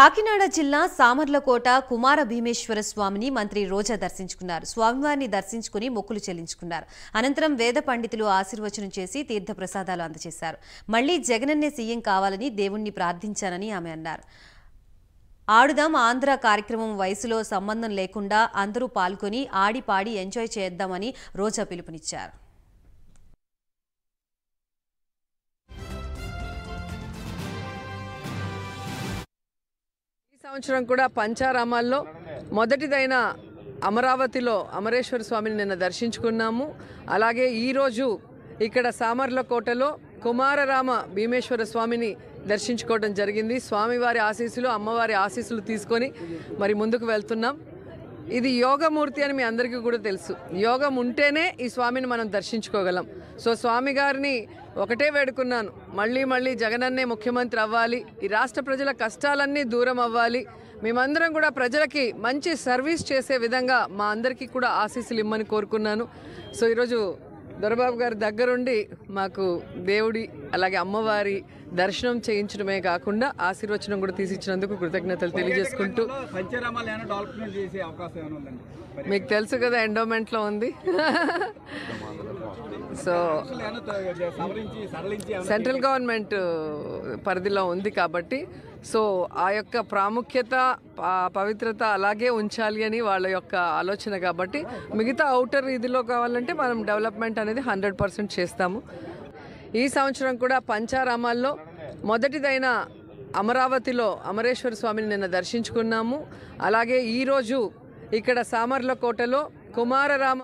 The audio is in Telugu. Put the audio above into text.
కాకినాడ జిల్లా సామర్లకోట కుమార భీమేశ్వర స్వామిని మంత్రి రోజా దర్శించుకున్నారు స్వామివారిని దర్శించుకుని మొక్కులు చెల్లించుకున్నారు అనంతరం వేద పండితులు ఆశీర్వచనం చేసి తీర్థప్రసాదాలు అందజేశారు మళ్లీ జగనన్నే సీఎం కావాలని దేవుణ్ణి ప్రార్థించానని ఆమె అన్నారు ఆడుదాం ఆంధ్ర కార్యక్రమం వయసులో సంబంధం లేకుండా అందరూ పాల్గొని ఆడి పాడి ఎంజాయ్ చేద్దామని రోజా పిలుపునిచ్చారు సంవత్సరం కూడా పంచారామాల్లో మొదటిదైన అమరావతిలో అమరేశ్వర స్వామిని నిన్న దర్శించుకున్నాము అలాగే ఈరోజు ఇక్కడ సామర్ల కోటలో కుమారరామ భీమేశ్వర స్వామిని దర్శించుకోవడం జరిగింది స్వామివారి ఆశీస్సులు అమ్మవారి ఆశీస్సులు తీసుకొని మరి ముందుకు వెళ్తున్నాం ఇది యోగమూర్తి అని మీ అందరికీ కూడా తెలుసు యోగం ఉంటేనే ఈ స్వామిని మనం దర్శించుకోగలం సో స్వామి గారిని ఒకటే వేడుకున్నాను మళ్ళీ మళ్ళీ జగనన్నే ముఖ్యమంత్రి అవ్వాలి ఈ రాష్ట్ర ప్రజల కష్టాలన్నీ దూరం అవ్వాలి మేమందరం కూడా ప్రజలకి మంచి సర్వీస్ చేసే విధంగా మా అందరికీ కూడా ఆశీస్సులు ఇమ్మని కోరుకున్నాను సో ఈరోజు దొరబాబు గారి దగ్గరుండి మాకు దేవుడి అలాగే అమ్మవారి దర్శనం చేయించడమే కాకుండా ఆశీర్వచనం కూడా తీసిచ్చినందుకు కృతజ్ఞతలు తెలియజేసుకుంటూ మీకు తెలుసు కదా ఎండోమెంట్లో ఉంది సో సెంట్రల్ గవర్నమెంట్ పరిధిలో ఉంది కాబట్టి సో ఆ యొక్క ప్రాముఖ్యత పవిత్రత అలాగే ఉంచాలి అని వాళ్ళ యొక్క ఆలోచన కాబట్టి మిగతా అవుటర్ ఇదిలో కావాలంటే మనం డెవలప్మెంట్ అనేది హండ్రెడ్ పర్సెంట్ చేస్తాము ఈ సంవత్సరం కూడా పంచారామాల్లో మొదటిదైన అమరావతిలో అమరేశ్వర స్వామిని నిన్న దర్శించుకున్నాము అలాగే ఈరోజు ఇక్కడ సామర్ల కోటలో కుమారరామ